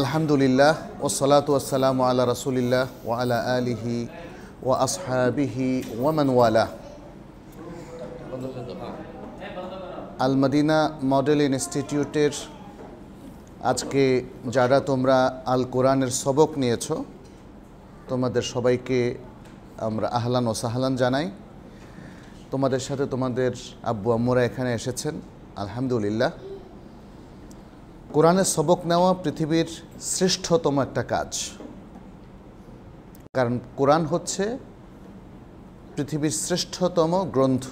আলহামদুলিল্লাহ ও সালাত ওয়াসালাম আল্লাহ রসুলিল্লাহ ওয়ালা আলিহি ও আসহাবিহি ওয়ামান ওয়ালা মডেল ইনস্টিটিউটের আজকে যারা তোমরা আল কোরআনের সবক নিয়েছ তোমাদের সবাইকে আমরা আহলান ও সাহলান জানাই তোমাদের সাথে তোমাদের আব্বু আম্মুরা এখানে এসেছেন আলহামদুলিল্লাহ কোরআনের সবক নেওয়া পৃথিবীর শ্রেষ্ঠতম একটা কাজ কারণ কোরআন হচ্ছে পৃথিবীর শ্রেষ্ঠতম গ্রন্থ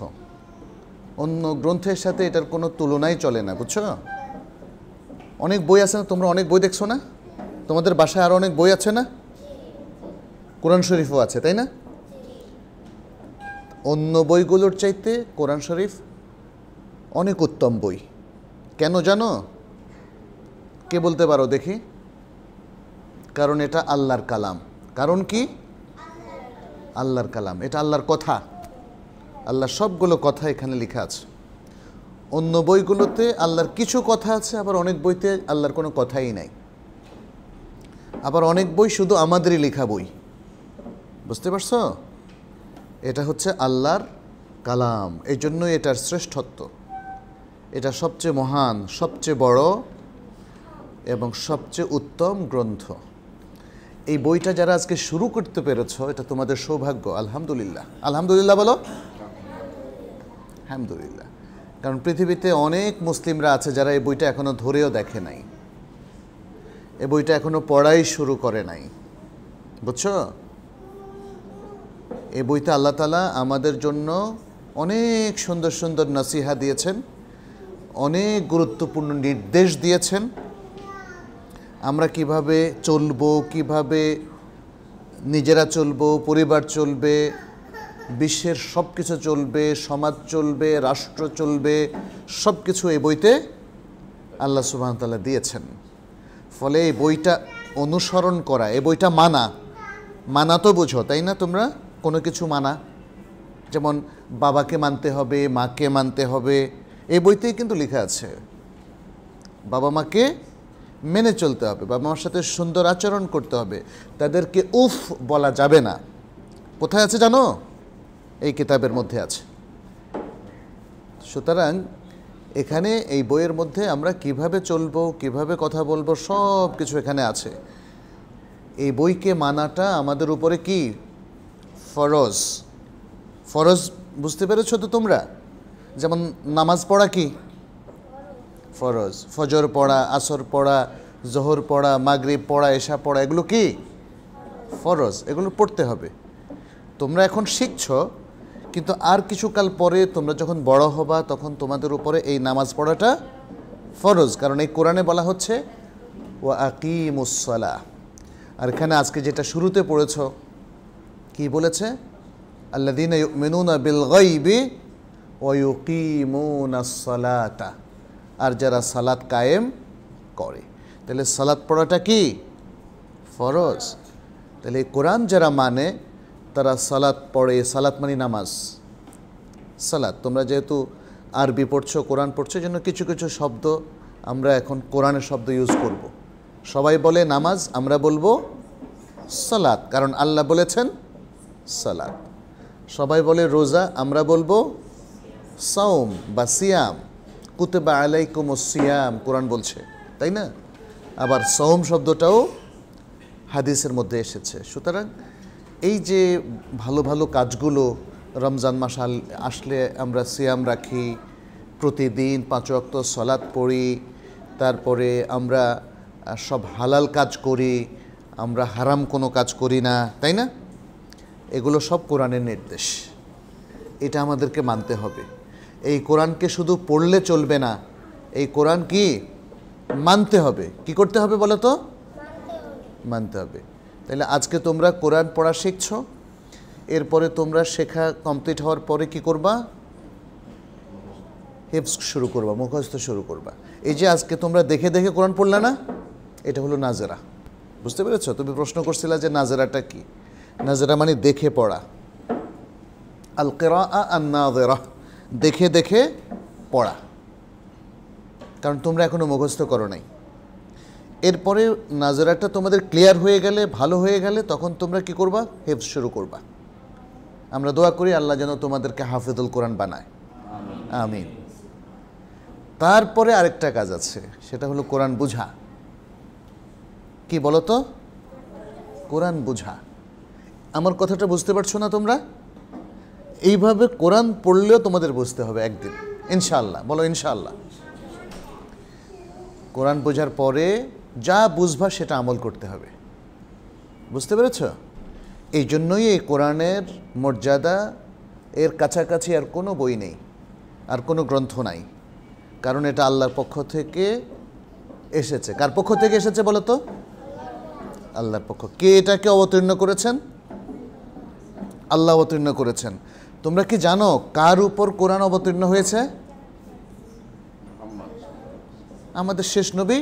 অন্য গ্রন্থের সাথে এটার কোনো তুলনাই চলে না বুঝছো অনেক বই আছে না তোমরা অনেক বই দেখছো না তোমাদের বাসায় আরও অনেক বই আছে না কোরআন শরীফও আছে তাই না অন্য বইগুলোর চাইতে কোরআন শরীফ অনেক উত্তম বই কেন জানো কে বলতে পারো দেখি কারণ এটা আল্লাহর কালাম কারণ কি আল্লাহর কালাম এটা আল্লাহর কথা আল্লাহর সবগুলো কথা এখানে লেখা আছে অন্য বইগুলোতে আল্লাহর কিছু কথা আছে আবার অনেক বইতে আল্লাহর কোনো কথাই নাই আবার অনেক বই শুধু আমাদেরই লেখা বই বুঝতে পারছ এটা হচ্ছে আল্লাহর কালাম এই জন্যই এটার শ্রেষ্ঠত্ব এটা সবচেয়ে মহান সবচেয়ে বড় এবং সবচেয়ে উত্তম গ্রন্থ এই বইটা যারা আজকে শুরু করতে পেরেছ এটা তোমাদের সৌভাগ্য আলহামদুলিল্লাহ আলহামদুলিল্লাহ বলো আলহামদুলিল্লাহ কারণ পৃথিবীতে অনেক মুসলিমরা আছে যারা এই বইটা এখনও ধরেও দেখে নাই এ বইটা এখনও পড়াই শুরু করে নাই বুঝছো এ বইতে আল্লাহ তালা আমাদের জন্য অনেক সুন্দর সুন্দর নসিহা দিয়েছেন অনেক গুরুত্বপূর্ণ নির্দেশ দিয়েছেন আমরা কিভাবে চলব কিভাবে নিজেরা চলব পরিবার চলবে বিশ্বের সব কিছু চলবে সমাজ চলবে রাষ্ট্র চলবে সব কিছু এই বইতে আল্লাহ তালা দিয়েছেন ফলে এই বইটা অনুসরণ করা এই বইটা মানা মানা তো বুঝো তাই না তোমরা কোনো কিছু মানা যেমন বাবাকে মানতে হবে মাকে মানতে হবে এই বইতেই কিন্তু লেখা আছে বাবা মাকে মেনে চলতে হবে বাবা মার সাথে সুন্দর আচরণ করতে হবে তাদেরকে উফ বলা যাবে না কোথায় আছে জানো এই কিতাবের মধ্যে আছে সুতরাং এখানে এই বইয়ের মধ্যে আমরা কিভাবে চলবো কিভাবে কথা বলবো সব কিছু এখানে আছে এই বইকে মানাটা আমাদের উপরে কি ফরজ ফরজ বুঝতে পেরেছো তো তোমরা যেমন নামাজ পড়া কি ফরজ ফজর পড়া আসর পড়া জোহর পড়া মাগরিব পড়া এসা পড়া এগুলো কি ফরজ এগুলো পড়তে হবে তোমরা এখন শিখছ কিন্তু আর কিছুকাল পরে তোমরা যখন বড় হবা তখন তোমাদের উপরে এই নামাজ পড়াটা ফরজ কারণ এই কোরআনে বলা হচ্ছে ও আকিমুসলা আর এখানে আজকে যেটা শুরুতে পড়েছ কি বলেছে আল্লাদিন মেনুনা বিল গাইবি সালাতা আর যারা সালাত কায়েম করে তাহলে সালাত পড়াটা কি ফরজ তাহলে কোরআন যারা মানে তারা সালাত পড়ে সালাত মানে নামাজ সালাদ তোমরা যেহেতু আরবি পড়ছো কোরআন পড়ছো জন্য কিছু কিছু শব্দ আমরা এখন কোরআনের শব্দ ইউজ করব। সবাই বলে নামাজ আমরা বলবো সালাত কারণ আল্লাহ বলেছেন সালাত সবাই বলে রোজা আমরা বলবো সাওম বা সিয়াম কুতেবা আলাইকুম সিয়াম কোরআন বলছে তাই না আবার সহম শব্দটাও হাদিসের মধ্যে এসেছে সুতরাং এই যে ভালো ভালো কাজগুলো রমজান মাস আসলে আমরা সিয়াম রাখি প্রতিদিন পাঁচ অক্ত সলাদ পড়ি তারপরে আমরা সব হালাল কাজ করি আমরা হারাম কোনো কাজ করি না তাই না এগুলো সব কোরআনের নির্দেশ এটা আমাদেরকে মানতে হবে এই কোরআনকে শুধু পড়লে চলবে না এই কোরআন কি মানতে হবে কি করতে হবে বলো তো মানতে হবে তাহলে আজকে তোমরা কোরআন পড়া শিখছ এরপরে তোমরা শেখা কমপ্লিট হওয়ার পরে কি করবা হেফস শুরু করবা মুখস্থ শুরু করবা এই যে আজকে তোমরা দেখে দেখে কোরআন পড়লা না এটা হলো নাজেরা বুঝতে পেরেছ তুমি প্রশ্ন করছিলা যে নাজেরাটা কি নাজেরা মানে দেখে পড়া আল কেরা আন্না দেখে দেখে পড়া কারণ তোমরা এখনও মুখস্থ করো নাই এরপরে নাজারাটা তোমাদের ক্লিয়ার হয়ে গেলে ভালো হয়ে গেলে তখন তোমরা কি করবা হেফজ শুরু করবা আমরা দোয়া করি আল্লাহ যেন তোমাদেরকে হাফিজুল কোরআন বানায় আমিন তারপরে আরেকটা কাজ আছে সেটা হলো কোরআন বুঝা কি বলতো কোরআন বুঝা আমার কথাটা বুঝতে পারছো না তোমরা এইভাবে কোরআন পড়লেও তোমাদের বুঝতে হবে একদিন ইনশাল্লাহ বলো ইনশাল্লাহ কোরআন বোঝার পরে যা বুঝবা সেটা আমল করতে হবে বুঝতে পেরেছ এই জন্যই এই কোরআনের মর্যাদা এর কাছাকাছি আর কোনো বই নেই আর কোনো গ্রন্থ নাই কারণ এটা আল্লাহর পক্ষ থেকে এসেছে কার পক্ষ থেকে এসেছে বলো তো আল্লাহর পক্ষ কে এটাকে অবতীর্ণ করেছেন আল্লাহ অবতীর্ণ করেছেন তোমরা কি জানো কার উপর কোরআন অবতীর্ণ হয়েছে আমাদের শেষ নবী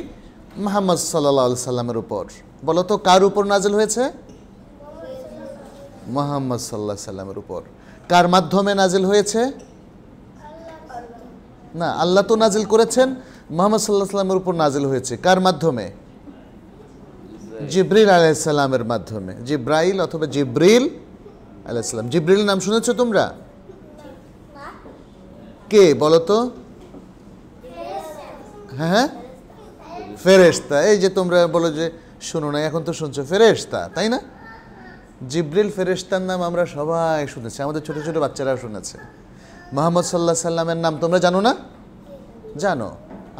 মোহাম্মদ সাল্লা সাল্লামের উপর বলো তো কার উপর নাজেল হয়েছে মোহাম্মদ সাল্লাহ সাল্লামের উপর কার মাধ্যমে নাজেল হয়েছে না আল্লাহ তো নাজিল করেছেন মোহাম্মদ সাল্লাহ সাল্লামের উপর নাজিল হয়েছে কার মাধ্যমে জিব্রিল আলাইসাল্লামের মাধ্যমে জিব্রাইল অথবা জিব্রিল আলাইসালাম জিব্রিলের নাম শুনেছ তোমরা কে বলো তো হ্যাঁ হ্যাঁ ফেরেস্তা এই যে তোমরা বলো যে শুনো না এখন তো শুনছো ফেরেস্তা তাই না জিব্রিল ফেরেস্তার নাম আমরা সবাই শুনেছি আমাদের ছোট ছোট বাচ্চারাও শুনেছে মোহাম্মদ সাল্লাহ সাল্লামের নাম তোমরা জানো না জানো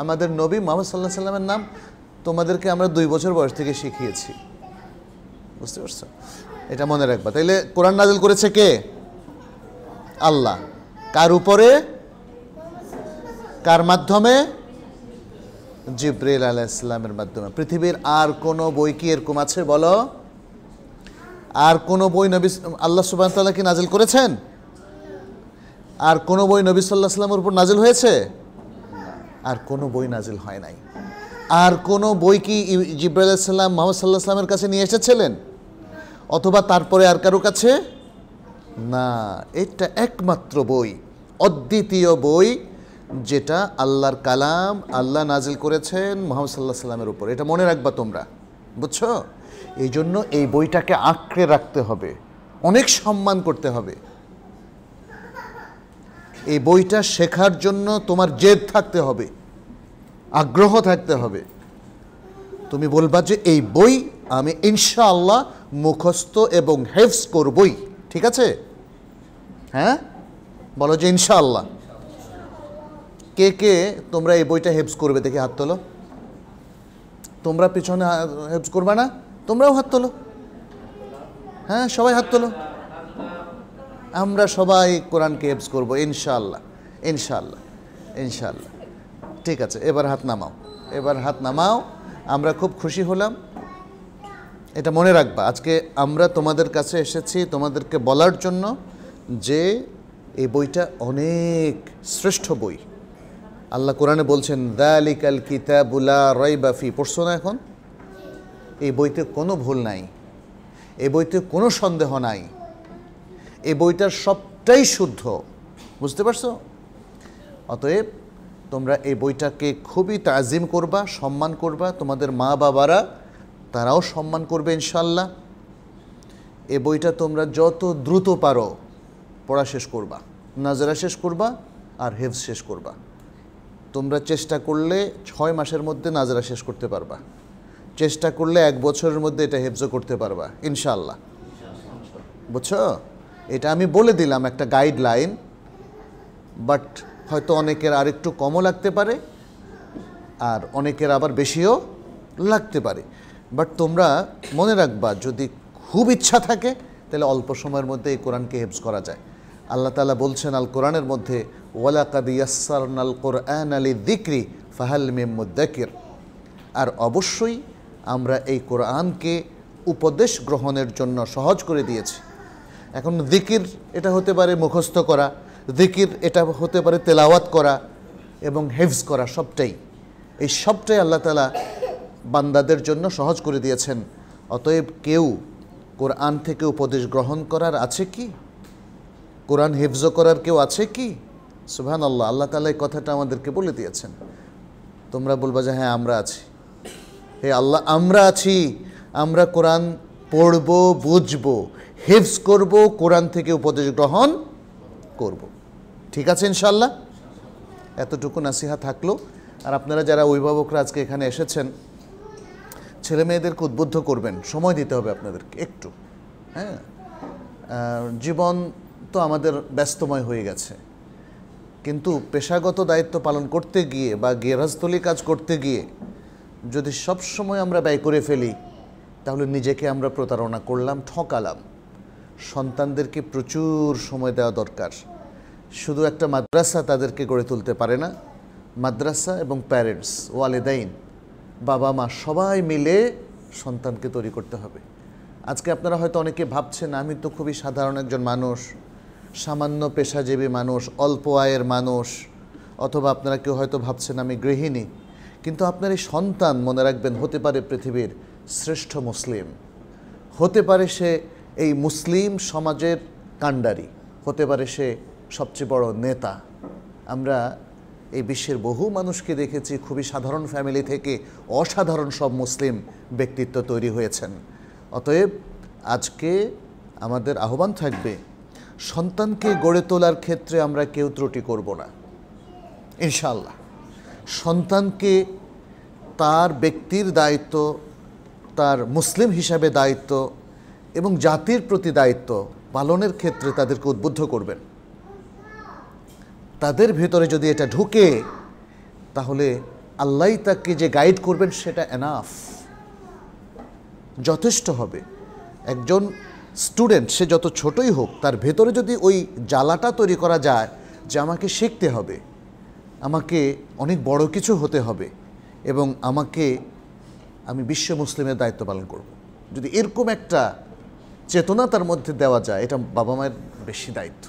আমাদের নবী মোহাম্মদ সাল্লাহ সাল্লামের নাম তোমাদেরকে আমরা দুই বছর বয়স থেকে শিখিয়েছি বুঝতে পারছো এটা মনে রাখবা তাইলে কোরআন নাজিল করেছে কে আল্লাহ কার উপরে কার মাধ্যমে জিব্রাইল আলাহ ইসলামের মাধ্যমে পৃথিবীর আর কোনো বই কি এরকম আছে বলো আর কোনো বই নবী আল্লাহ সুবাহ কি নাজিল করেছেন আর কোনো বই নবী সাল্লাহ সাল্লামের উপর নাজিল হয়েছে আর কোনো বই নাজিল হয় নাই আর কোনো বই কি জিব্রাইল সাল্লাম মোহাম্মদ সাল্লাহ সাল্লামের কাছে নিয়ে এসেছিলেন অথবা তারপরে আর কারো কাছে না এটা একমাত্র বই অদ্বিতীয় বই যেটা আল্লাহর কালাম আল্লাহ নাজিল করেছেন মোহাম্মদ সাল্লাহ সাল্লামের উপর এটা মনে রাখবা তোমরা বুঝছো এই জন্য এই বইটাকে আঁকড়ে রাখতে হবে অনেক সম্মান করতে হবে এই বইটা শেখার জন্য তোমার জেদ থাকতে হবে আগ্রহ থাকতে হবে তুমি বলবা যে এই বই আমি ইনশাআল্লাহ মুখস্থ এবং হেফস করবই ঠিক আছে হ্যাঁ বলো যে ইনশাআল্লাহ কে কে তোমরা এই বইটা হেফস করবে দেখে হাত তোলো তোমরা পিছনে হেফস করবে না তোমরাও হাত তোলো হ্যাঁ সবাই হাত তোলো আমরা সবাই কোরআনকে হেফস করবো ইনশাআল্লাহ ইনশাআল্লাহ ইনশাআল্লাহ ঠিক আছে এবার হাত নামাও এবার হাত নামাও আমরা খুব খুশি হলাম এটা মনে রাখবা আজকে আমরা তোমাদের কাছে এসেছি তোমাদেরকে বলার জন্য যে এই বইটা অনেক শ্রেষ্ঠ বই আল্লাহ কোরআনে বলছেন দালিকাল কিতাবুলা বাফি পড়ছো না এখন এই বইতে কোনো ভুল নাই এই বইতে কোনো সন্দেহ নাই এই বইটার সবটাই শুদ্ধ বুঝতে পারছো অতএব তোমরা এই বইটাকে খুবই তাজিম করবা সম্মান করবা তোমাদের মা বাবারা তারাও সম্মান করবে ইনশাল্লাহ এ বইটা তোমরা যত দ্রুত পারো পড়া শেষ করবা নাজারা শেষ করবা আর হেফজ শেষ করবা তোমরা চেষ্টা করলে ছয় মাসের মধ্যে নাজারা শেষ করতে পারবা চেষ্টা করলে এক বছরের মধ্যে এটা হেফজও করতে পারবা ইনশাল্লাহ বুঝছো এটা আমি বলে দিলাম একটা গাইডলাইন বাট হয়তো অনেকের আর একটু কমও লাগতে পারে আর অনেকের আবার বেশিও লাগতে পারে বাট তোমরা মনে রাখবা যদি খুব ইচ্ছা থাকে তাহলে অল্প সময়ের মধ্যে এই কোরআনকে হেফজ করা যায় আল্লাহ তালা বলছেন আল কোরআনের মধ্যে ওয়ালাকাদ কোরআন আলী দিক্রি ফাহাল মেম্মুদ্দাকির আর অবশ্যই আমরা এই কোরআনকে উপদেশ গ্রহণের জন্য সহজ করে দিয়েছি এখন দিকির এটা হতে পারে মুখস্থ করা জিকির এটা হতে পারে তেলাওয়াত করা এবং হেফজ করা সবটাই এই সবটাই আল্লাহ তালা বান্দাদের জন্য সহজ করে দিয়েছেন অতএব কেউ কোরআন থেকে উপদেশ গ্রহণ করার আছে কি কোরআন হেফজ করার কেউ আছে কি সুহান আল্লাহ আল্লাহ তালা এই কথাটা আমাদেরকে বলে দিয়েছেন তোমরা বলবা যে হ্যাঁ আমরা আছি হে আল্লাহ আমরা আছি আমরা কোরআন পড়ব বুঝব হেফজ করব কোরআন থেকে উপদেশ গ্রহণ করব। ঠিক আছে ইনশাল্লাহ এতটুকু নাসিহা থাকলো আর আপনারা যারা অভিভাবকরা আজকে এখানে এসেছেন ছেলে মেয়েদেরকে উদ্বুদ্ধ করবেন সময় দিতে হবে আপনাদেরকে একটু হ্যাঁ জীবন তো আমাদের ব্যস্তময় হয়ে গেছে কিন্তু পেশাগত দায়িত্ব পালন করতে গিয়ে বা গেরাজতলি কাজ করতে গিয়ে যদি সব সময় আমরা ব্যয় করে ফেলি তাহলে নিজেকে আমরা প্রতারণা করলাম ঠকালাম সন্তানদেরকে প্রচুর সময় দেওয়া দরকার শুধু একটা মাদ্রাসা তাদেরকে গড়ে তুলতে পারে না মাদ্রাসা এবং প্যারেন্টস ওয়ালেদাইন বাবা মা সবাই মিলে সন্তানকে তৈরি করতে হবে আজকে আপনারা হয়তো অনেকে ভাবছেন আমি তো খুবই সাধারণ একজন মানুষ সামান্য পেশাজীবী মানুষ অল্প আয়ের মানুষ অথবা আপনারা কেউ হয়তো ভাবছেন আমি গৃহিণী কিন্তু আপনার এই সন্তান মনে রাখবেন হতে পারে পৃথিবীর শ্রেষ্ঠ মুসলিম হতে পারে সে এই মুসলিম সমাজের কাণ্ডারি হতে পারে সে সবচেয়ে বড় নেতা আমরা এই বিশ্বের বহু মানুষকে দেখেছি খুবই সাধারণ ফ্যামিলি থেকে অসাধারণ সব মুসলিম ব্যক্তিত্ব তৈরি হয়েছেন অতএব আজকে আমাদের আহ্বান থাকবে সন্তানকে গড়ে তোলার ক্ষেত্রে আমরা কেউ ত্রুটি করব না ইনশাল্লাহ সন্তানকে তার ব্যক্তির দায়িত্ব তার মুসলিম হিসাবে দায়িত্ব এবং জাতির প্রতি দায়িত্ব পালনের ক্ষেত্রে তাদেরকে উদ্বুদ্ধ করবেন তাদের ভেতরে যদি এটা ঢুকে তাহলে আল্লাহ তাকে যে গাইড করবেন সেটা এনাফ যথেষ্ট হবে একজন স্টুডেন্ট সে যত ছোটই হোক তার ভেতরে যদি ওই জ্বালাটা তৈরি করা যায় যে আমাকে শিখতে হবে আমাকে অনেক বড় কিছু হতে হবে এবং আমাকে আমি বিশ্ব মুসলিমের দায়িত্ব পালন করব। যদি এরকম একটা চেতনা তার মধ্যে দেওয়া যায় এটা বাবা মায়ের বেশি দায়িত্ব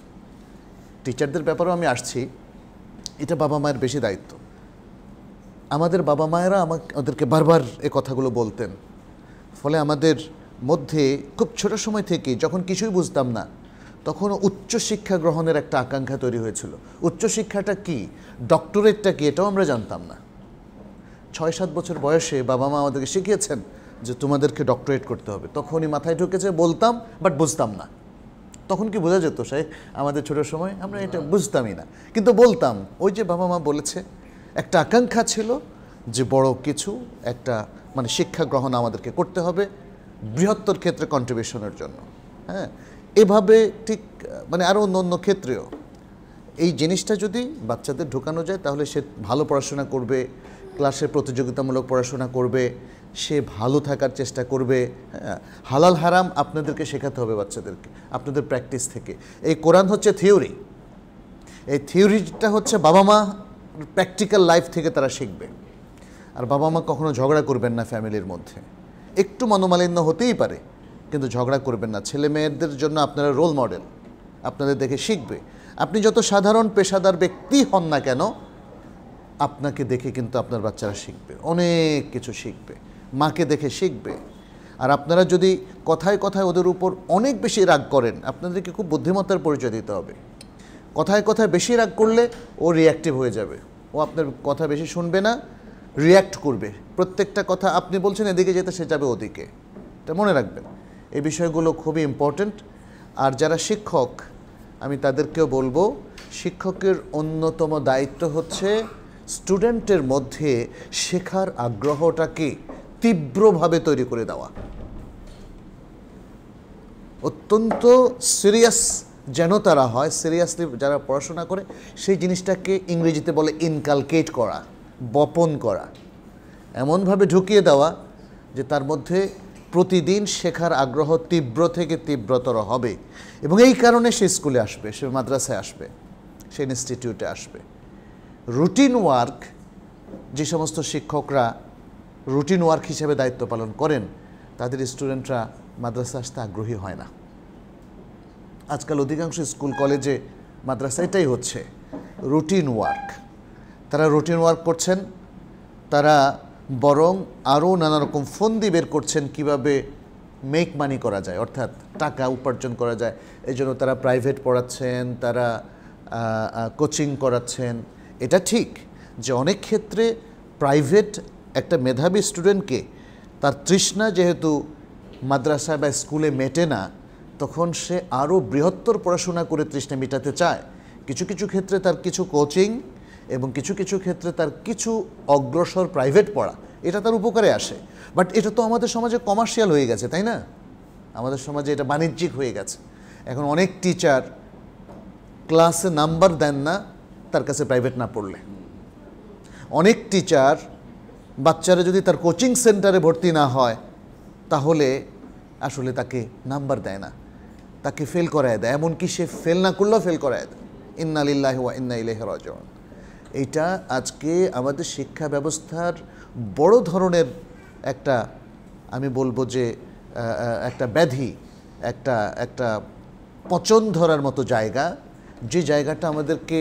টিচারদের ব্যাপারেও আমি আসছি এটা বাবা মায়ের বেশি দায়িত্ব আমাদের বাবা মায়েরা আমাকে ওদেরকে বারবার এ কথাগুলো বলতেন ফলে আমাদের মধ্যে খুব ছোট সময় থেকে যখন কিছুই বুঝতাম না তখন উচ্চ শিক্ষা গ্রহণের একটা আকাঙ্ক্ষা তৈরি হয়েছিল উচ্চ শিক্ষাটা কি ডক্টরেটটা কি এটাও আমরা জানতাম না ছয় সাত বছর বয়সে বাবা মা আমাদেরকে শিখিয়েছেন যে তোমাদেরকে ডক্টরেট করতে হবে তখনই মাথায় ঢুকেছে বলতাম বাট বুঝতাম না তখন কি বোঝা যেত সাহেব আমাদের ছোটোর সময় আমরা এটা বুঝতামই না কিন্তু বলতাম ওই যে বাবা মা বলেছে একটা আকাঙ্ক্ষা ছিল যে বড় কিছু একটা মানে শিক্ষা গ্রহণ আমাদেরকে করতে হবে বৃহত্তর ক্ষেত্রে কন্ট্রিবিউশনের জন্য হ্যাঁ এভাবে ঠিক মানে আরও অন্য অন্য ক্ষেত্রেও এই জিনিসটা যদি বাচ্চাদের ঢোকানো যায় তাহলে সে ভালো পড়াশোনা করবে ক্লাসে প্রতিযোগিতামূলক পড়াশোনা করবে সে ভালো থাকার চেষ্টা করবে হ্যাঁ, হালাল হারাম আপনাদেরকে শেখাতে হবে বাচ্চাদেরকে আপনাদের প্র্যাকটিস থেকে এই কোরআন হচ্ছে থিওরি এই থিওরিটা হচ্ছে বাবা মা প্র্যাকটিক্যাল লাইফ থেকে তারা শিখবে আর বাবা মা কখনো ঝগড়া করবেন না ফ্যামিলির মধ্যে একটু মনোমালিন্য হতেই পারে কিন্তু ঝগড়া করবেন না ছেলে মেয়েদের জন্য আপনারা রোল মডেল আপনাদের দেখে শিখবে আপনি যত সাধারণ পেশাদার ব্যক্তি হন না কেন আপনাকে দেখে কিন্তু আপনার বাচ্চারা শিখবে অনেক কিছু শিখবে মাকে দেখে শিখবে আর আপনারা যদি কথায় কথায় ওদের উপর অনেক বেশি রাগ করেন আপনাদেরকে খুব বুদ্ধিমত্তার পরিচয় দিতে হবে কথায় কথায় বেশি রাগ করলে ও রিয়াক্টিভ হয়ে যাবে ও আপনার কথা বেশি শুনবে না রিয়াক্ট করবে প্রত্যেকটা কথা আপনি বলছেন এদিকে যেতে সে যাবে ওদিকে এটা মনে রাখবেন এই বিষয়গুলো খুবই ইম্পর্ট্যান্ট আর যারা শিক্ষক আমি তাদেরকেও বলবো শিক্ষকের অন্যতম দায়িত্ব হচ্ছে স্টুডেন্টের মধ্যে শেখার আগ্রহটাকে তীব্রভাবে তৈরি করে দেওয়া অত্যন্ত সিরিয়াস যেন তারা হয় সিরিয়াসলি যারা পড়াশোনা করে সেই জিনিসটাকে ইংরেজিতে বলে ইনকালকেট করা বপন করা এমনভাবে ঢুকিয়ে দেওয়া যে তার মধ্যে প্রতিদিন শেখার আগ্রহ তীব্র থেকে তীব্রতর হবে এবং এই কারণে সে স্কুলে আসবে সে মাদ্রাসায় আসবে সে ইনস্টিটিউটে আসবে রুটিন ওয়ার্ক যে সমস্ত শিক্ষকরা রুটিন ওয়ার্ক হিসেবে দায়িত্ব পালন করেন তাদের স্টুডেন্টরা মাদ্রাসা আসতে আগ্রহী হয় না আজকাল অধিকাংশ স্কুল কলেজে মাদ্রাসা এটাই হচ্ছে রুটিন ওয়ার্ক তারা রুটিন ওয়ার্ক করছেন তারা বরং আরও নানা রকম ফন্দি বের করছেন কিভাবে মেক মানি করা যায় অর্থাৎ টাকা উপার্জন করা যায় এই জন্য তারা প্রাইভেট পড়াচ্ছেন তারা কোচিং করাচ্ছেন এটা ঠিক যে অনেক ক্ষেত্রে প্রাইভেট একটা মেধাবী স্টুডেন্টকে তার তৃষ্ণা যেহেতু মাদ্রাসা বা স্কুলে মেটে না তখন সে আরও বৃহত্তর পড়াশোনা করে তৃষ্ণা মেটাতে চায় কিছু কিছু ক্ষেত্রে তার কিছু কোচিং এবং কিছু কিছু ক্ষেত্রে তার কিছু অগ্রসর প্রাইভেট পড়া এটা তার উপকারে আসে বাট এটা তো আমাদের সমাজে কমার্শিয়াল হয়ে গেছে তাই না আমাদের সমাজে এটা বাণিজ্যিক হয়ে গেছে এখন অনেক টিচার ক্লাসে নাম্বার দেন না তার কাছে প্রাইভেট না পড়লে অনেক টিচার বাচ্চারা যদি তার কোচিং সেন্টারে ভর্তি না হয় তাহলে আসলে তাকে নাম্বার দেয় না তাকে ফেল করায় দেয় এমনকি সে ফেল না করলেও ফেল করায় দেয় ইন্নালিল্লাহ ওয়া ইন্না ইলাইহি রাজিউন এইটা আজকে আমাদের শিক্ষা ব্যবস্থার বড় ধরনের একটা আমি বলবো যে একটা ব্যাধি একটা একটা পচন ধরার মতো জায়গা যে জায়গাটা আমাদেরকে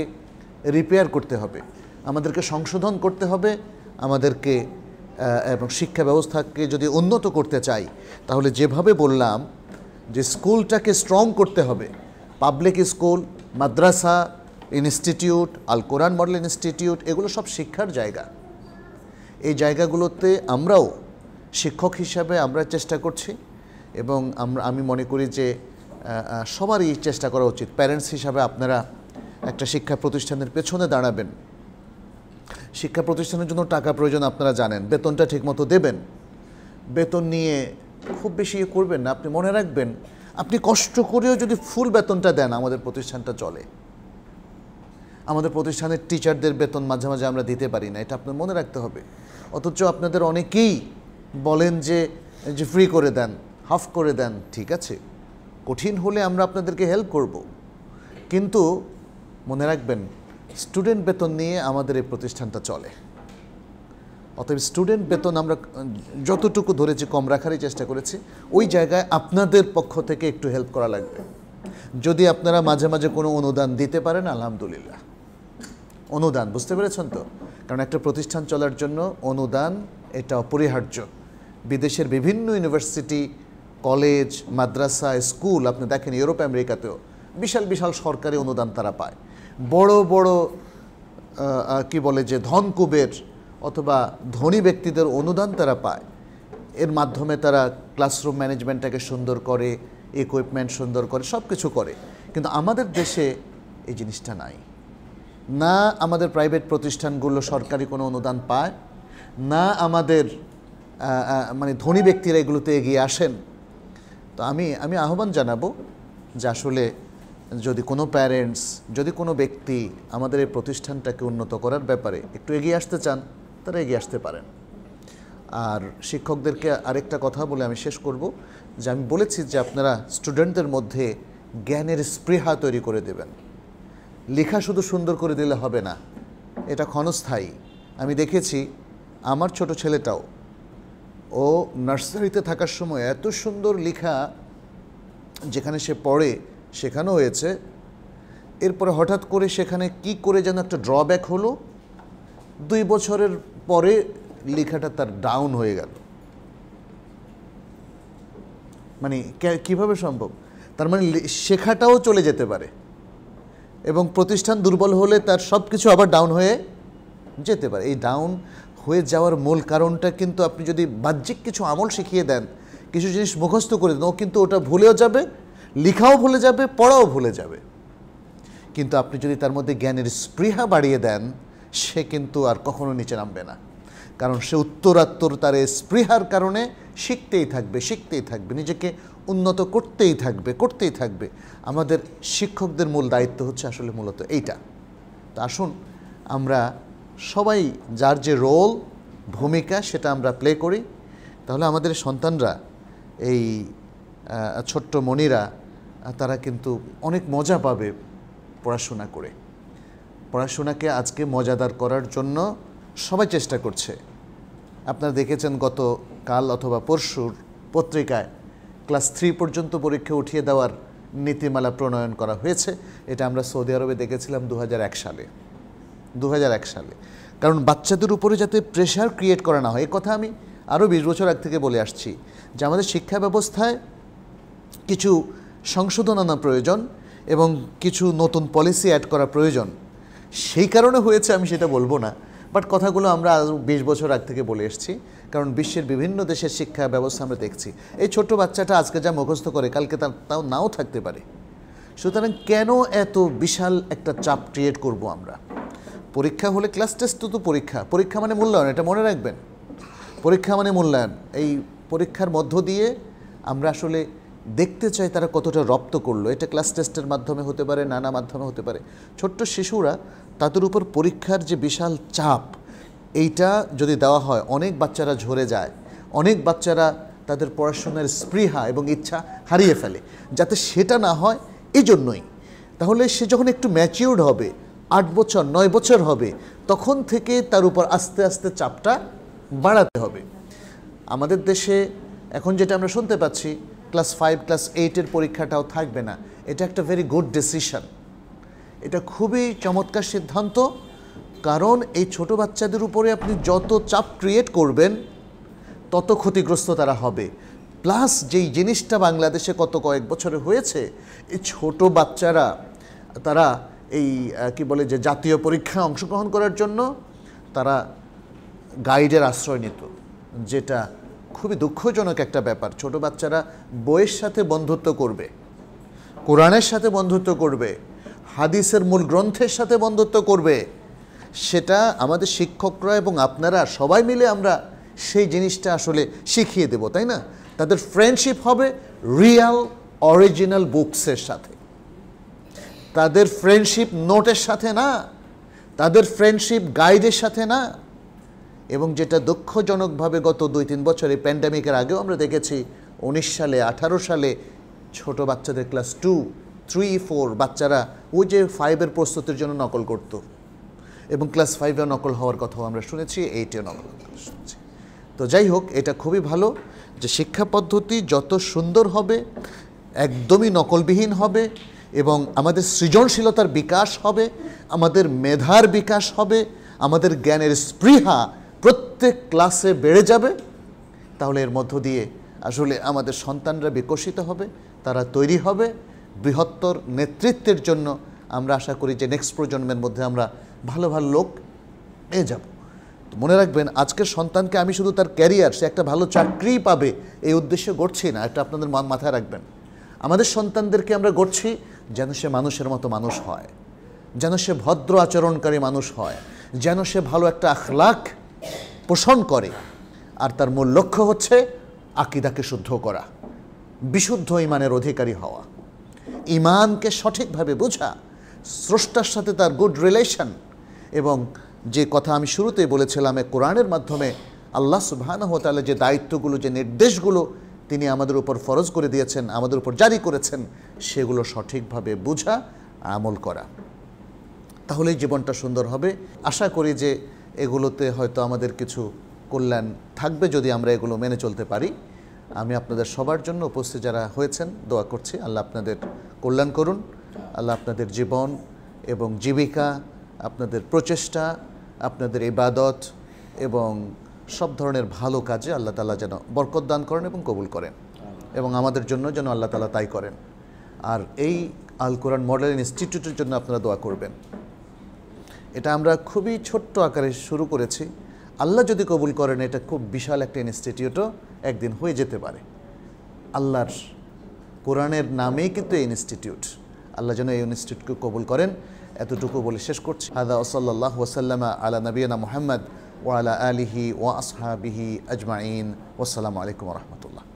রিপেয়ার করতে হবে আমাদেরকে সংশোধন করতে হবে আমাদেরকে এবং শিক্ষা ব্যবস্থাকে যদি উন্নত করতে চাই তাহলে যেভাবে বললাম যে স্কুলটাকে স্ট্রং করতে হবে পাবলিক স্কুল মাদ্রাসা ইনস্টিটিউট আল কোরআন মডেল ইনস্টিটিউট এগুলো সব শিক্ষার জায়গা এই জায়গাগুলোতে আমরাও শিক্ষক হিসাবে আমরা চেষ্টা করছি এবং আমরা আমি মনে করি যে সবারই চেষ্টা করা উচিত প্যারেন্টস হিসাবে আপনারা একটা শিক্ষা প্রতিষ্ঠানের পেছনে দাঁড়াবেন শিক্ষা প্রতিষ্ঠানের জন্য টাকা প্রয়োজন আপনারা জানেন বেতনটা ঠিকমতো দেবেন বেতন নিয়ে খুব বেশি ইয়ে করবেন না আপনি মনে রাখবেন আপনি কষ্ট করেও যদি ফুল বেতনটা দেন আমাদের প্রতিষ্ঠানটা চলে আমাদের প্রতিষ্ঠানের টিচারদের বেতন মাঝে মাঝে আমরা দিতে পারি না এটা আপনার মনে রাখতে হবে অথচ আপনাদের অনেকেই বলেন যে যে ফ্রি করে দেন হাফ করে দেন ঠিক আছে কঠিন হলে আমরা আপনাদেরকে হেল্প করব কিন্তু মনে রাখবেন স্টুডেন্ট বেতন নিয়ে আমাদের এই প্রতিষ্ঠানটা চলে অতএব স্টুডেন্ট বেতন আমরা যতটুকু ধরেছি কম রাখারই চেষ্টা করেছি ওই জায়গায় আপনাদের পক্ষ থেকে একটু হেল্প করা লাগবে যদি আপনারা মাঝে মাঝে কোনো অনুদান দিতে পারেন আলহামদুলিল্লাহ অনুদান বুঝতে পেরেছেন তো কারণ একটা প্রতিষ্ঠান চলার জন্য অনুদান এটা অপরিহার্য বিদেশের বিভিন্ন ইউনিভার্সিটি কলেজ মাদ্রাসা স্কুল আপনি দেখেন ইউরোপ আমেরিকাতেও বিশাল বিশাল সরকারি অনুদান তারা পায় বড় বড় কি বলে যে ধন কুবের অথবা ধনী ব্যক্তিদের অনুদান তারা পায় এর মাধ্যমে তারা ক্লাসরুম ম্যানেজমেন্টটাকে সুন্দর করে ইকুইপমেন্ট সুন্দর করে সব কিছু করে কিন্তু আমাদের দেশে এই জিনিসটা নাই না আমাদের প্রাইভেট প্রতিষ্ঠানগুলো সরকারি কোনো অনুদান পায় না আমাদের মানে ধনী ব্যক্তিরা এগুলোতে এগিয়ে আসেন তো আমি আমি আহ্বান জানাবো যে আসলে যদি কোনো প্যারেন্টস যদি কোনো ব্যক্তি আমাদের এই প্রতিষ্ঠানটাকে উন্নত করার ব্যাপারে একটু এগিয়ে আসতে চান তারা এগিয়ে আসতে পারেন আর শিক্ষকদেরকে আরেকটা কথা বলে আমি শেষ করব যে আমি বলেছি যে আপনারা স্টুডেন্টদের মধ্যে জ্ঞানের স্পৃহা তৈরি করে দেবেন লেখা শুধু সুন্দর করে দিলে হবে না এটা ক্ষণস্থায়ী আমি দেখেছি আমার ছোট ছেলেটাও ও নার্সারিতে থাকার সময় এত সুন্দর লেখা যেখানে সে পড়ে শেখানো হয়েছে এরপরে হঠাৎ করে সেখানে কি করে যেন একটা ড্রব্যাক হলো দুই বছরের পরে লেখাটা তার ডাউন হয়ে গেল মানে কিভাবে সম্ভব তার মানে শেখাটাও চলে যেতে পারে এবং প্রতিষ্ঠান দুর্বল হলে তার সব কিছু আবার ডাউন হয়ে যেতে পারে এই ডাউন হয়ে যাওয়ার মূল কারণটা কিন্তু আপনি যদি বাহ্যিক কিছু আমল শিখিয়ে দেন কিছু জিনিস মুখস্থ করে দেন ও কিন্তু ওটা ভুলেও যাবে লিখাও ভুলে যাবে পড়াও ভুলে যাবে কিন্তু আপনি যদি তার মধ্যে জ্ঞানের স্পৃহা বাড়িয়ে দেন সে কিন্তু আর কখনো নিচে নামবে না কারণ সে উত্তরাত্তর তার স্পৃহার কারণে শিখতেই থাকবে শিখতেই থাকবে নিজেকে উন্নত করতেই থাকবে করতেই থাকবে আমাদের শিক্ষকদের মূল দায়িত্ব হচ্ছে আসলে মূলত এইটা তো আসুন আমরা সবাই যার যে রোল ভূমিকা সেটা আমরা প্লে করি তাহলে আমাদের সন্তানরা এই ছোট্ট মনিরা তারা কিন্তু অনেক মজা পাবে পড়াশোনা করে পড়াশোনাকে আজকে মজাদার করার জন্য সবাই চেষ্টা করছে আপনারা দেখেছেন গত কাল অথবা পরশুর পত্রিকায় ক্লাস থ্রি পর্যন্ত পরীক্ষা উঠিয়ে দেওয়ার নীতিমালা প্রণয়ন করা হয়েছে এটা আমরা সৌদি আরবে দেখেছিলাম দু সালে দু সালে কারণ বাচ্চাদের উপরে যাতে প্রেশার ক্রিয়েট করা না হয় এ কথা আমি আরও বিশ বছর আগ থেকে বলে আসছি যে আমাদের শিক্ষা ব্যবস্থায় কিছু সংশোধন আনা প্রয়োজন এবং কিছু নতুন পলিসি অ্যাড করা প্রয়োজন সেই কারণে হয়েছে আমি সেটা বলবো না বাট কথাগুলো আমরা আরও বিশ বছর আগ থেকে বলে এসেছি কারণ বিশ্বের বিভিন্ন দেশের শিক্ষা ব্যবস্থা আমরা দেখছি এই ছোট্ট বাচ্চাটা আজকে যা মুখস্থ করে কালকে তার তাও নাও থাকতে পারে সুতরাং কেন এত বিশাল একটা চাপ ক্রিয়েট করব আমরা পরীক্ষা হলে ক্লাস টেস্ট তো পরীক্ষা পরীক্ষা মানে মূল্যায়ন এটা মনে রাখবেন পরীক্ষা মানে মূল্যায়ন এই পরীক্ষার মধ্য দিয়ে আমরা আসলে দেখতে চায় তারা কতটা রপ্ত করলো এটা ক্লাস টেস্টের মাধ্যমে হতে পারে নানা মাধ্যমে হতে পারে ছোট্ট শিশুরা তাদের উপর পরীক্ষার যে বিশাল চাপ এইটা যদি দেওয়া হয় অনেক বাচ্চারা ঝরে যায় অনেক বাচ্চারা তাদের পড়াশোনার স্পৃহা এবং ইচ্ছা হারিয়ে ফেলে যাতে সেটা না হয় এই জন্যই তাহলে সে যখন একটু ম্যাচিউর্ড হবে আট বছর নয় বছর হবে তখন থেকে তার উপর আস্তে আস্তে চাপটা বাড়াতে হবে আমাদের দেশে এখন যেটা আমরা শুনতে পাচ্ছি ক্লাস ফাইভ ক্লাস এইটের পরীক্ষাটাও থাকবে না এটা একটা ভেরি গুড ডিসিশন এটা খুবই চমৎকার সিদ্ধান্ত কারণ এই ছোট বাচ্চাদের উপরে আপনি যত চাপ ক্রিয়েট করবেন তত ক্ষতিগ্রস্ত তারা হবে প্লাস যেই জিনিসটা বাংলাদেশে কত কয়েক বছরে হয়েছে এই ছোট বাচ্চারা তারা এই কি বলে যে জাতীয় পরীক্ষায় অংশগ্রহণ করার জন্য তারা গাইডের আশ্রয় নিত যেটা খুবই দুঃখজনক একটা ব্যাপার ছোট বাচ্চারা বইয়ের সাথে বন্ধুত্ব করবে কোরআনের সাথে বন্ধুত্ব করবে হাদিসের মূল গ্রন্থের সাথে বন্ধুত্ব করবে সেটা আমাদের শিক্ষকরা এবং আপনারা সবাই মিলে আমরা সেই জিনিসটা আসলে শিখিয়ে দেব তাই না তাদের ফ্রেন্ডশিপ হবে রিয়াল অরিজিনাল বুকসের সাথে তাদের ফ্রেন্ডশিপ নোটের সাথে না তাদের ফ্রেন্ডশিপ গাইডের সাথে না এবং যেটা দুঃখজনকভাবে গত দুই তিন বছরে প্যান্ডামিকের আগেও আমরা দেখেছি উনিশ সালে আঠারো সালে ছোট বাচ্চাদের ক্লাস টু থ্রি ফোর বাচ্চারা ওই যে ফাইভের প্রস্তুতির জন্য নকল করত এবং ক্লাস ফাইভেও নকল হওয়ার কথাও আমরা শুনেছি এইটেও নকল শুনেছি তো যাই হোক এটা খুবই ভালো যে শিক্ষা পদ্ধতি যত সুন্দর হবে একদমই নকলবিহীন হবে এবং আমাদের সৃজনশীলতার বিকাশ হবে আমাদের মেধার বিকাশ হবে আমাদের জ্ঞানের স্পৃহা প্রত্যেক ক্লাসে বেড়ে যাবে তাহলে এর মধ্য দিয়ে আসলে আমাদের সন্তানরা বিকশিত হবে তারা তৈরি হবে বৃহত্তর নেতৃত্বের জন্য আমরা আশা করি যে নেক্সট প্রজন্মের মধ্যে আমরা ভালো ভালো লোক পেয়ে যাব তো মনে রাখবেন আজকের সন্তানকে আমি শুধু তার ক্যারিয়ার সে একটা ভালো চাকরি পাবে এই উদ্দেশ্যে গড়ছি না এটা আপনাদের মাথায় রাখবেন আমাদের সন্তানদেরকে আমরা গড়ছি যেন সে মানুষের মতো মানুষ হয় যেন সে ভদ্র আচরণকারী মানুষ হয় যেন সে ভালো একটা আখলাখ পোষণ করে আর তার মূল লক্ষ্য হচ্ছে আকিদাকে শুদ্ধ করা বিশুদ্ধ ইমানের অধিকারী হওয়া ইমানকে সঠিকভাবে বোঝা স্রষ্টার সাথে তার গুড রিলেশন এবং যে কথা আমি শুরুতেই বলেছিলাম এ কোরআনের মাধ্যমে আল্লাহ তাহলে যে দায়িত্বগুলো যে নির্দেশগুলো তিনি আমাদের উপর ফরজ করে দিয়েছেন আমাদের উপর জারি করেছেন সেগুলো সঠিকভাবে বোঝা আমল করা তাহলেই জীবনটা সুন্দর হবে আশা করি যে এগুলোতে হয়তো আমাদের কিছু কল্যাণ থাকবে যদি আমরা এগুলো মেনে চলতে পারি আমি আপনাদের সবার জন্য উপস্থিত যারা হয়েছেন দোয়া করছি আল্লাহ আপনাদের কল্যাণ করুন আল্লাহ আপনাদের জীবন এবং জীবিকা আপনাদের প্রচেষ্টা আপনাদের ইবাদত এবং সব ধরনের ভালো কাজে আল্লাহ তালা যেন বরকত দান করেন এবং কবুল করেন এবং আমাদের জন্য যেন আল্লাহ তালা তাই করেন আর এই আল কোরআন মডেল ইনস্টিটিউটের জন্য আপনারা দোয়া করবেন এটা আমরা খুবই ছোট্ট আকারে শুরু করেছি আল্লাহ যদি কবুল করেন এটা খুব বিশাল একটা ইনস্টিটিউটও একদিন হয়ে যেতে পারে আল্লাহর কোরআনের নামেই কিন্তু এই ইনস্টিটিউট আল্লাহ যেন এই ইনস্টিটিউটকে কবুল করেন এতটুকু বলে শেষ করছি আদা ওসল্লাহ ওসাল্লামা আলা নবীনা মোহাম্মদ ওয়ালা আলিহি ওয়া আসহাবিহি আজমাইন ওসালামু আলাইকুম রহমতুল্লাহ